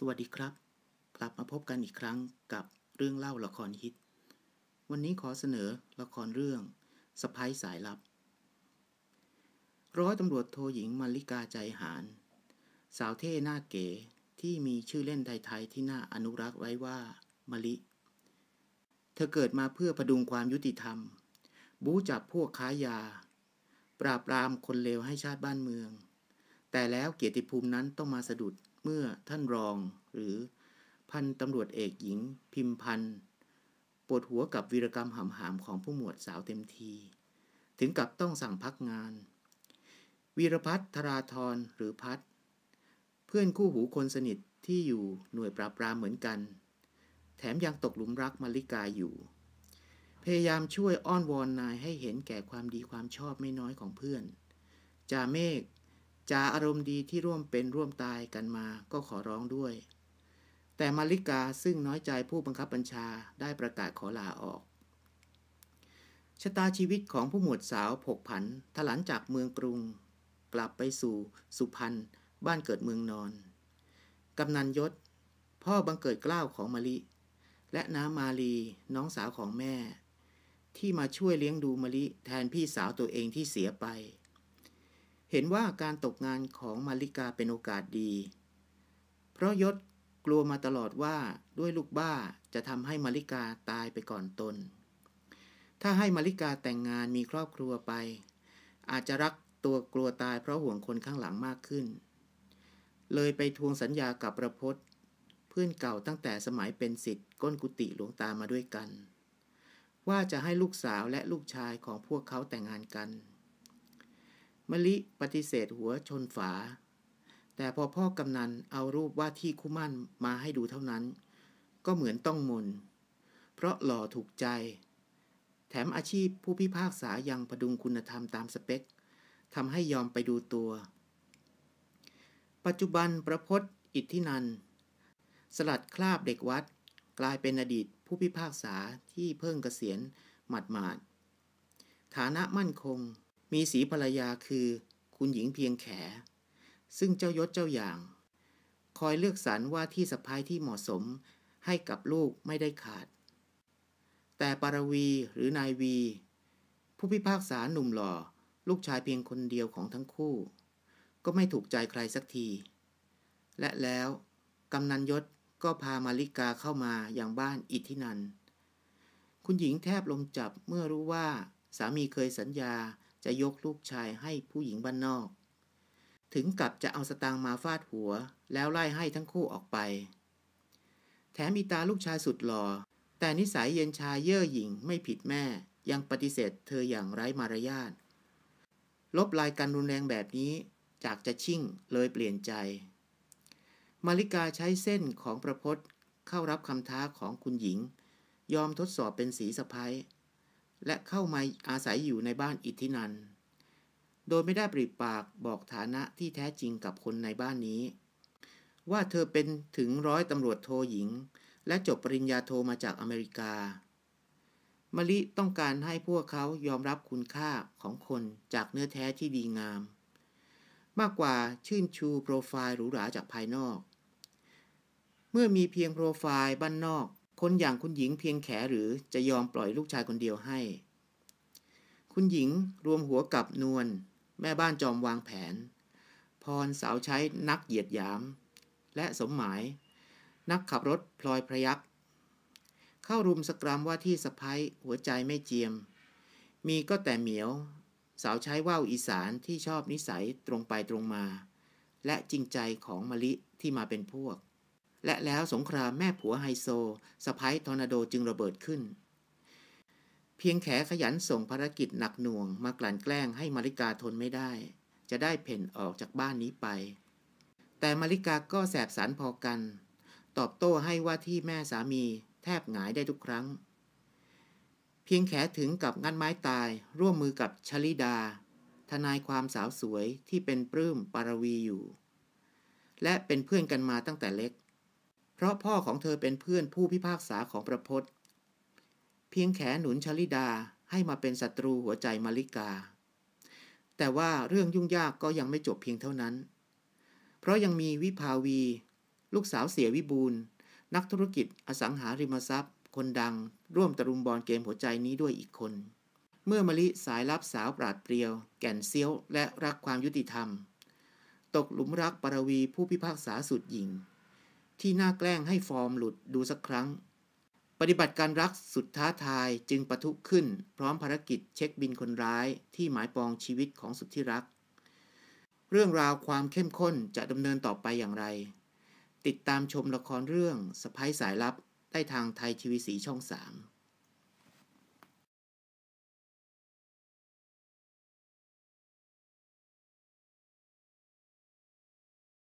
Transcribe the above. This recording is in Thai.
สวัสดีครับ กลับมาพบกันอีกครั้งกับเรื่องเล่าละครฮิต วันนี้ขอเสนอละครเรื่องสไปายสายลับ ร้อยตำรวจโทหญิงมาริกาใจหาร สาวเท่หน้าเก๋ที่มีชื่อเล่นไทยๆ ที่น่าอนุรักษ์ไว้ว่ามาลิเธอเกิดมาเพื่อประดุงความยุติธรรม บูจับพวกค้ายา ปราบปรามคนเลวให้ชาติบ้านเมือง แต่แล้วเกียรติภูมินั้นต้องมาสะดุดเเมื่อท่านรองหรือพันตำรวจเอกหญิงพิมพันธ์ปวดหัวกับวีรกรรมหำหามของผู้หมวดสาวเต็มที ถึงกับต้องสั่งพักงาน วีรพัฒธราธรหรือพัฒเพื่อนคู่หูคนสนิทที่อยู่หน่วยปราบปรามเหมือนกัน แถมยังตกหลุมรักมาริกาอยู่ พยายามช่วยอ้อนวอนนายให้เห็นแก่ความดีความชอบไม่น้อยของเพื่อน จาเมฆจาอารมณ์ดีที่ร่วมเป็นร่วมตายกันมาก็ขอร้องด้วย แต่มาริกาซึ่งน้อยใจผู้บังคับบัญชาได้ประกาศขอลาออก ชะตาชีวิตของผู้หมวดสาวผกผันทลันจากเมืองกรุง กลับไปสู่สุพรรณบ้านเกิดเมืองนอน กำนันยศ พ่อบังเกิดกล้าวของมาลิ และน้ามาลีน้องสาวของแม่ ที่มาช่วยเลี้ยงดูมาลิแทนพี่สาวตัวเองที่เสียไปเห็นว่าการตกงานของมาริกาเป็นโอกาสดี เพราะยศกลัวมาตลอดว่าด้วยลูกบ้าจะทำให้มาริกาตายไปก่อนตน ถ้าให้มาริกาแต่งงานมีครอบครัวไป อาจจะรักตัวกลัวตายเพราะห่วงคนข้างหลังมากขึ้น เลยไปทวงสัญญากับประพศเพื่อนเก่าตั้งแต่สมัยเป็นสิทธิ์ก้นกุฏิหลวงตามาด้วยกัน ว่าจะให้ลูกสาวและลูกชายของพวกเขาแต่งงานกันมะลิปฏิเสธหัวชนฝา แต่พอพ่อกำนันเอารูปว่าที่คู่มั่นมาให้ดูเท่านั้น ก็เหมือนต้องมน เพราะหล่อถูกใจ แถมอาชีพผู้พิพากษายังประดุงคุณธรรมตามสเปค ทำให้ยอมไปดูตัว ปัจจุบันประพศอิทธินันสลัดคราบเด็กวัดกลายเป็นอดีตผู้พิพากษาที่เพิ่งเกษียณหมาดๆฐานะมั่นคงมีสีภรรยาคือคุณหญิงเพียงแข ซึ่งเจ้ายศ เจ้าอย่าง คอยเลือกสรรว่าที่สะพ้ายที่เหมาะสมให้กับลูกไม่ได้ขาด แต่ปารวีหรือนายวี ผู้พิพากษาหนุ่มหล่อ ลูกชายเพียงคนเดียวของทั้งคู่ ก็ไม่ถูกใจใครสักที และแล้วกำนันยศก็พามาลิกาเข้ามาอย่างบ้านอิทธินัน คุณหญิงแทบลมจับเมื่อรู้ว่าสามีเคยสัญญาจะยกลูกชายให้ผู้หญิงบ้านนอก ถึงกับจะเอาสตางมาฟาดหัวแล้วไล่ให้ทั้งคู่ออกไป แถมอีตาลูกชายสุดหลอ่อ แต่นิสัยเย็นชาเย่อหยิ่งไม่ผิดแม่ ยังปฏิเสธเธออย่างไร้มารยาท ลบลายกันรุนแรงแบบนี้จากจะชิ่งเลยเปลี่ยนใจ มาริกาใช้เส้นของประพ์เข้ารับคำท้าของคุณหญิง ยอมทดสอบเป็นสีสะพ้ายและเข้ามาอาศัยอยู่ในบ้านอิทธินันโดยไม่ได้ปริปากบอกฐานะที่แท้จริงกับคนในบ้านนี้ ว่าเธอเป็นถึงร้อยตำรวจโทหญิง และจบปริญญาโทมาจากอเมริกามาลิต้องการให้พวกเขายอมรับคุณค่าของคนจากเนื้อแท้ที่ดีงาม มากกว่าชื่นชูโปรไฟล์หรูหราจากภายนอก เมื่อมีเพียงโปรไฟล์บ้านนอกคนอย่างคุณหญิงเพียงแขหรือจะยอมปล่อยลูกชายคนเดียวให้ คุณหญิงรวมหัวกับนวลแม่บ้านจอมวางแผน พรสาวใช้นักเหยียดยาม และสมหมาย นักขับรถพลอยพระยักษ์เข้ารุมสกรามว่าที่สะพ้ยหัวใจไม่เจียม มีก็แต่เหมียว สาวใช้ว่าวอีสานที่ชอบนิสัยตรงไปตรงมา และจริงใจของมะลิที่มาเป็นพวกและแล้วสงครามแม่ผัวไฮโซสะพายทอร์นาโดจึงระเบิดขึ้น เพียงแขขยันส่งภารกิจหนักหน่วงมากลั่นแกล้งให้มาริกาทนไม่ได้ จะได้เพ่นออกจากบ้านนี้ไป แต่มาริกาก็แสบสารพอกัน ตอบโต้ให้ว่าที่แม่สามีแทบหงายได้ทุกครั้ง เพียงแขถึงกับงันไม้ตายร่วมมือกับชลิดา ทนายความสาวสวยที่เป็นปลื้มปารวีอยู่ และเป็นเพื่อนกันมาตั้งแต่เล็กเพราะพ่อของเธอเป็นเพื่อนผู้พิพากษาของประพศเพียงแขหนุนชลิดาให้มาเป็นศัตรูหัวใจมาริกา แต่ว่าเรื่องยุ่งยากก็ยังไม่จบเพียงเท่านั้น เพราะยังมีวิภาวี ลูกสาวเสียวิบูล นักธุรกิจอสังหาริมทรัพย์ คนดัง ร่วมตรุมบอลเกมหัวใจนี้ด้วยอีกคน เมื่อมะลิสายรับสาวปราดเปรียว แก่นเซียวและรักความยุติธรรม ตกหลุมรักปรวีผู้พิพากษาสุดหญิงที่น่าแกล้งให้ฟอร์มหลุดดูสักครั้ง ปฏิบัติการรักสุดท้าทายจึงประทุขึ้นพร้อมภารกิจเช็คบินคนร้าย ที่หมายปองชีวิตของสุดที่รัก เรื่องราวความเข้มข้นจะดำเนินต่อไปอย่างไร ติดตามชมละครเรื่องสไปายสายลับได้ทางไทยทีวีสีช่อง 3